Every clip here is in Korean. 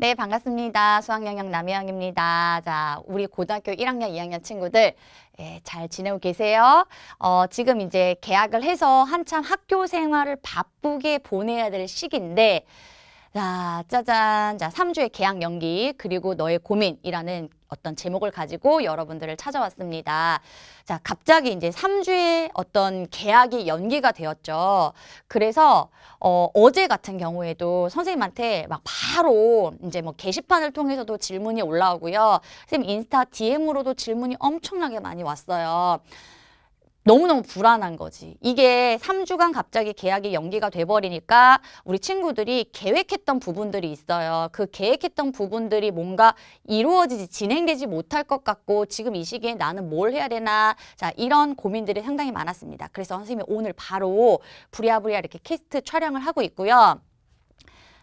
네, 반갑습니다. 수학영역 남혜영입니다. 자, 우리 고등학교 1학년, 2학년 친구들 예, 잘 지내고 계세요? 어, 지금 이제 계약을 해서 한참 학교 생활을 바쁘게 보내야 될 시기인데 자, 짜잔. 자, 3주의 계약 연기 그리고 너의 고민이라는 어떤 제목을 가지고 여러분들을 찾아왔습니다. 자, 갑자기 이제 3주의 어떤 계약이 연기가 되었죠. 그래서 어, 어제 같은 경우에도 선생님한테 막 바로 이제 뭐 게시판을 통해서도 질문이 올라오고요. 선생님 인스타 DM으로도 질문이 엄청나게 많이 왔어요. 너무너무 불안한 거지. 이게 삼주간 갑자기 계약이 연기가 돼버리니까 우리 친구들이 계획했던 부분들이 있어요. 그 계획했던 부분들이 뭔가 이루어지지 진행되지 못할 것 같고 지금 이 시기에 나는 뭘 해야 되나 자 이런 고민들이 상당히 많았습니다. 그래서 선생님이 오늘 바로 부랴부랴 이렇게 캐스트 촬영을 하고 있고요.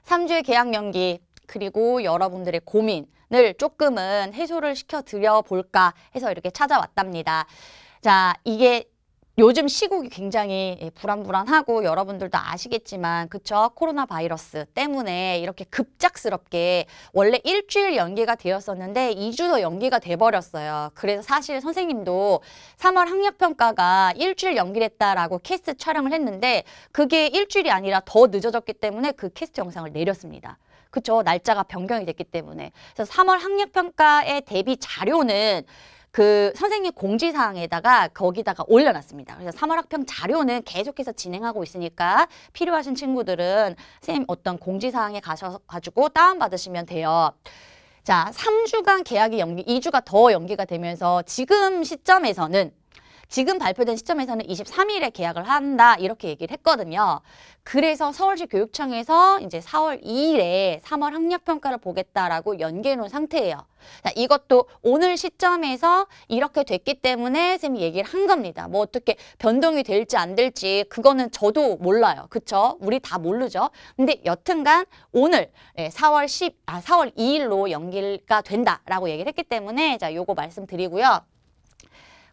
삼주의 계약 연기 그리고 여러분들의 고민을 조금은 해소를 시켜드려 볼까 해서 이렇게 찾아왔답니다. 자, 이게 요즘 시국이 굉장히 예, 불안불안하고 여러분들도 아시겠지만 그쵸 코로나 바이러스 때문에 이렇게 급작스럽게 원래 일주일 연기가 되었었는데 2주 더 연기가 돼버렸어요. 그래서 사실 선생님도 3월 학력평가가 일주일 연기됐다라고 캐스트 촬영을 했는데 그게 일주일이 아니라 더 늦어졌기 때문에 그 캐스트 영상을 내렸습니다. 그쵸 날짜가 변경이 됐기 때문에 그래서 3월 학력평가의 대비 자료는 그 선생님 공지사항에다가 거기다가 올려놨습니다. 그래서 3월 학평 자료는 계속해서 진행하고 있으니까 필요하신 친구들은 선생님 어떤 공지사항에 가셔서 가지고 다운받으시면 돼요. 자, 3주간 계약이 연기, 2주가 더 연기가 되면서 지금 시점에서는 지금 발표된 시점에서는 23일에 계약을 한다 이렇게 얘기를 했거든요. 그래서 서울시 교육청에서 이제 4월 2일에 3월 학력평가를 보겠다라고 연계해 놓은 상태예요. 자, 이것도 오늘 시점에서 이렇게 됐기 때문에 쌤이 얘기를 한 겁니다. 뭐 어떻게 변동이 될지 안 될지 그거는 저도 몰라요. 그쵸? 우리 다 모르죠. 근데 여튼간 오늘 4월 예, 10, 아, 4월 2일로 연기가 된다라고 얘기를 했기 때문에 자, 요거 말씀드리고요.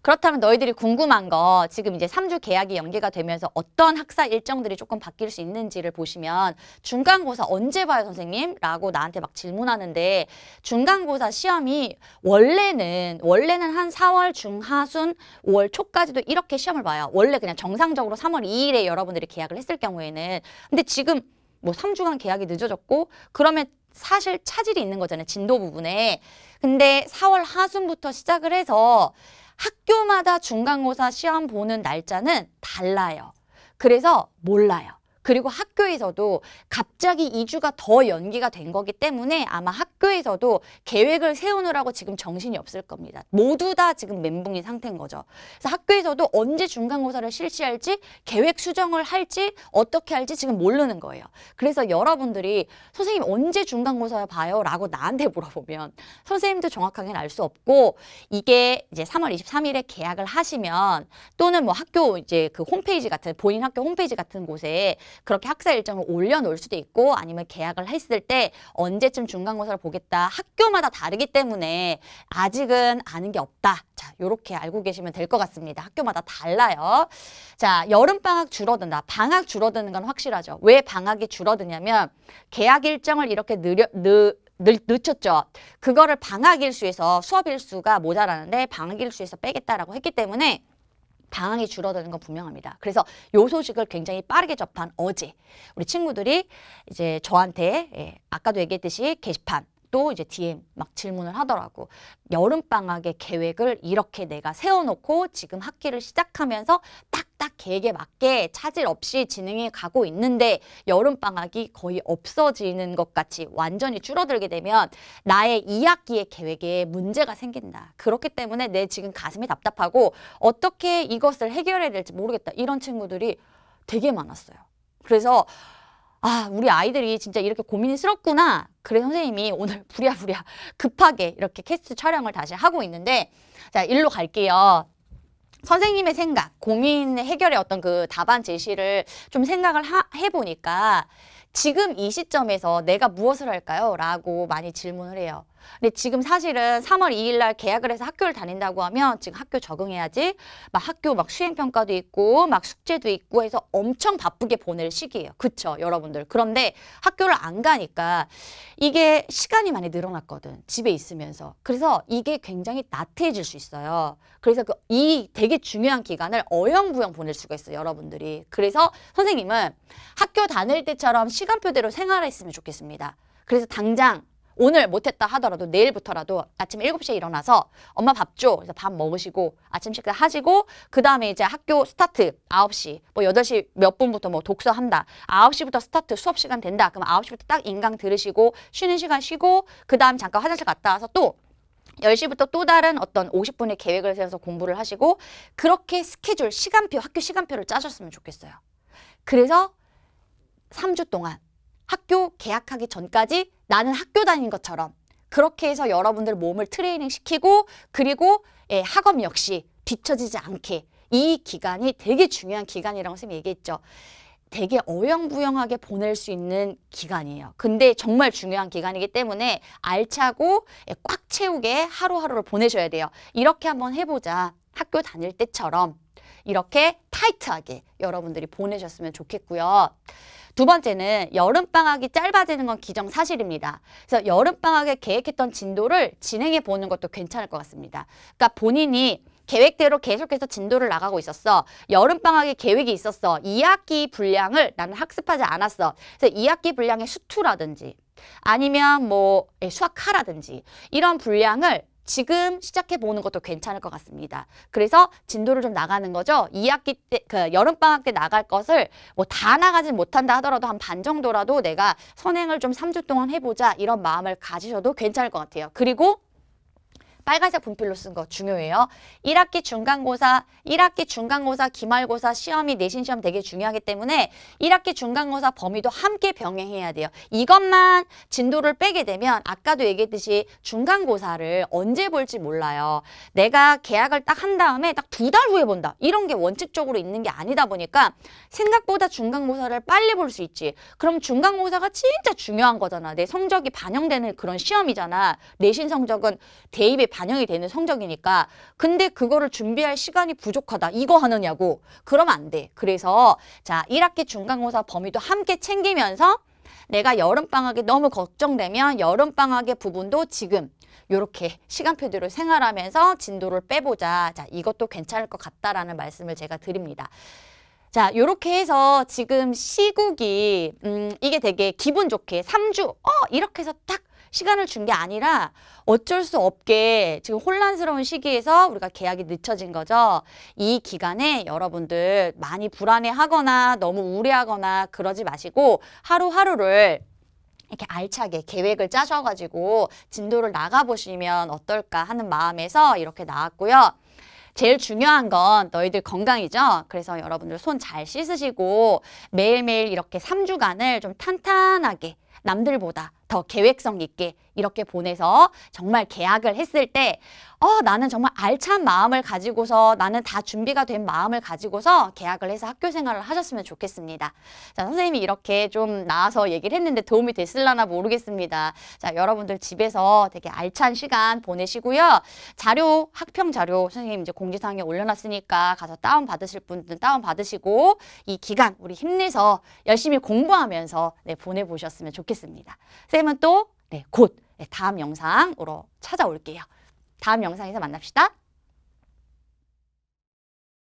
그렇다면 너희들이 궁금한 거 지금 이제 삼주 계약이 연계가 되면서 어떤 학사 일정들이 조금 바뀔 수 있는지를 보시면 중간고사 언제 봐요 선생님? 라고 나한테 막 질문하는데 중간고사 시험이 원래는 원래는 한 4월 중하순 5월 초까지도 이렇게 시험을 봐요. 원래 그냥 정상적으로 3월 2일에 여러분들이 계약을 했을 경우에는 근데 지금 뭐 3주간 계약이 늦어졌고 그러면 사실 차질이 있는 거잖아요. 진도 부분에. 근데 4월 하순부터 시작을 해서 학교마다 중간고사 시험 보는 날짜는 달라요. 그래서 몰라요. 그리고 학교에서도 갑자기 2주가 더 연기가 된 거기 때문에 아마 학교에서도 계획을 세우느라고 지금 정신이 없을 겁니다. 모두 다 지금 멘붕인 상태인 거죠. 그래서 학교에서도 언제 중간고사를 실시할지 계획 수정을 할지 어떻게 할지 지금 모르는 거예요. 그래서 여러분들이 선생님 언제 중간고사 봐요? 라고 나한테 물어보면 선생님도 정확하게는 알 수 없고 이게 이제 3월 23일에 계약을 하시면 또는 뭐 학교 이제 그 홈페이지 같은 본인 학교 홈페이지 같은 곳에 그렇게 학사 일정을 올려놓을 수도 있고 아니면 계약을 했을 때 언제쯤 중간고사를 보겠다 학교마다 다르기 때문에 아직은 아는 게 없다 자 요렇게 알고 계시면 될 것 같습니다 학교마다 달라요 자 여름방학 줄어든다 방학 줄어드는 건 확실하죠 왜 방학이 줄어드냐면 계약 일정을 이렇게 느려, 느, 늘, 늦췄죠. 그거를 방학 일수에서 수업 일수가 모자라는데 방학 일수에서 빼겠다라고 했기 때문에 방황이 줄어드는 건 분명합니다. 그래서 요 소식을 굉장히 빠르게 접한 어제 우리 친구들이 이제 저한테 예, 아까도 얘기했듯이 게시판 또 이제 DM 막 질문을 하더라고. 여름방학의 계획을 이렇게 내가 세워놓고 지금 학기를 시작하면서 딱 계획에 맞게 차질 없이 진행해 가고 있는데 여름방학이 거의 없어지는 것 같이 완전히 줄어들게 되면 나의 2학기의 계획에 문제가 생긴다. 그렇기 때문에 내 지금 가슴이 답답하고 어떻게 이것을 해결해야 될지 모르겠다. 이런 친구들이 되게 많았어요. 그래서 아, 우리 아이들이 진짜 이렇게 고민 스럽구나. 그래서 선생님이 오늘 부랴부랴 급하게 이렇게 캐스트 촬영을 다시 하고 있는데 자, 일로 갈게요. 선생님의 생각, 고민 해결의 어떤 그 답안 제시를 좀 생각을 하, 해보니까 지금 이 시점에서 내가 무엇을 할까요? 라고 많이 질문을 해요. 근데 지금 사실은 3월 2일 날 계약을 해서 학교를 다닌다고 하면 지금 학교 적응해야지 막 학교 막 수행평가도 있고 막 숙제도 있고 해서 엄청 바쁘게 보낼 시기예요. 그쵸 여러분들. 그런데 학교를 안 가니까 이게 시간이 많이 늘어났거든. 집에 있으면서. 그래서 이게 굉장히 나태해질 수 있어요. 그래서 그 이 되게 중요한 기간을 어영부영 보낼 수가 있어요. 여러분들이. 그래서 선생님은 학교 다닐 때처럼 시간표대로 생활했으면 좋겠습니다. 그래서 당장 오늘 못했다 하더라도 내일부터라도 아침 7시에 일어나서 엄마 밥 줘. 그래서 밥 먹으시고 아침 식사 하시고 그 다음에 이제 학교 스타트 9시 뭐 8시 몇 분부터 뭐 독서한다. 9시부터 스타트 수업 시간 된다. 그럼 9시부터 딱 인강 들으시고 쉬는 시간 쉬고 그 다음 잠깐 화장실 갔다 와서 또 10시부터 또 다른 어떤 50분의 계획을 세워서 공부를 하시고 그렇게 스케줄, 시간표, 학교 시간표를 짜셨으면 좋겠어요. 그래서 3주 동안 학교 개학하기 전까지 나는 학교 다닌 것처럼 그렇게 해서 여러분들 몸을 트레이닝 시키고 그리고 예, 학업 역시 뒤처지지 않게 이 기간이 되게 중요한 기간이라고 선생님이 얘기했죠. 되게 어영부영하게 보낼 수 있는 기간이에요. 근데 정말 중요한 기간이기 때문에 알차고 예, 꽉 채우게 하루하루를 보내셔야 돼요. 이렇게 한번 해보자. 학교 다닐 때처럼 이렇게 타이트하게 여러분들이 보내셨으면 좋겠고요. 두 번째는 여름방학이 짧아지는 건 기정사실입니다. 그래서 여름방학에 계획했던 진도를 진행해 보는 것도 괜찮을 것 같습니다. 그러니까 본인이 계획대로 계속해서 진도를 나가고 있었어. 여름방학에 계획이 있었어. 2학기 분량을 나는 학습하지 않았어. 그래서 2학기 분량의 수투라든지 아니면 뭐 예, 수학하라든지 이런 분량을 지금 시작해 보는 것도 괜찮을 것 같습니다. 그래서 진도를 좀 나가는 거죠. 2학기 때, 그 여름방학 때 나갈 것을 뭐 다나가지 못한다 하더라도 한 반 정도라도 내가 선행을 좀 3주 동안 해보자 이런 마음을 가지셔도 괜찮을 것 같아요. 그리고 빨간색 분필로 쓴 거 중요해요. 1학기 중간고사, 1학기 중간고사, 기말고사, 시험이 내신 시험 되게 중요하기 때문에 1학기 중간고사 범위도 함께 병행해야 돼요. 이것만 진도를 빼게 되면 아까도 얘기했듯이 중간고사를 언제 볼지 몰라요. 내가 계약을 딱 한 다음에 딱 두 달 후에 본다. 이런 게 원칙적으로 있는 게 아니다 보니까 생각보다 중간고사를 빨리 볼 수 있지. 그럼 중간고사가 진짜 중요한 거잖아. 내 성적이 반영되는 그런 시험이잖아. 내신 성적은 대입에 반영이 되는 성적이니까 근데 그거를 준비할 시간이 부족하다. 이거 하느냐고. 그러면 안 돼. 그래서 자 1학기 중간고사 범위도 함께 챙기면서 내가 여름방학에 너무 걱정되면 여름방학의 부분도 지금 이렇게 시간표대로 생활하면서 진도를 빼보자. 자, 이것도 괜찮을 것 같다라는 말씀을 제가 드립니다. 자, 요렇게 해서 지금 시국이, 음, 이게 되게 기분 좋게 3주, 어, 이렇게 해서 딱 시간을 준 게 아니라 어쩔 수 없게 지금 혼란스러운 시기에서 우리가 계약이 늦춰진 거죠. 이 기간에 여러분들 많이 불안해하거나 너무 우려하거나 그러지 마시고 하루하루를 이렇게 알차게 계획을 짜셔가지고 진도를 나가보시면 어떨까 하는 마음에서 이렇게 나왔고요. 제일 중요한 건 너희들 건강이죠. 그래서 여러분들 손 잘 씻으시고 매일매일 이렇게 삼주간을좀 탄탄하게 남들보다 더 계획성 있게 이렇게 보내서 정말 계약을 했을 때 어, 나는 정말 알찬 마음을 가지고서 나는 다 준비가 된 마음을 가지고서 계약을 해서 학교 생활을 하셨으면 좋겠습니다. 자, 선생님이 이렇게 좀 나와서 얘기를 했는데 도움이 됐을라나 모르겠습니다. 자, 여러분들 집에서 되게 알찬 시간 보내시고요. 자료, 학평 자료 선생님 이제 공지사항에 올려놨으니까 가서 다운 받으실 분들 다운 받으시고 이 기간 우리 힘내서 열심히 공부하면서 네, 보내보셨으면 좋겠습니다. 선생님 그러면 또, 네, 곧, 네, 다음 영상으로 찾아올게요. 다음 영상에서 만납시다.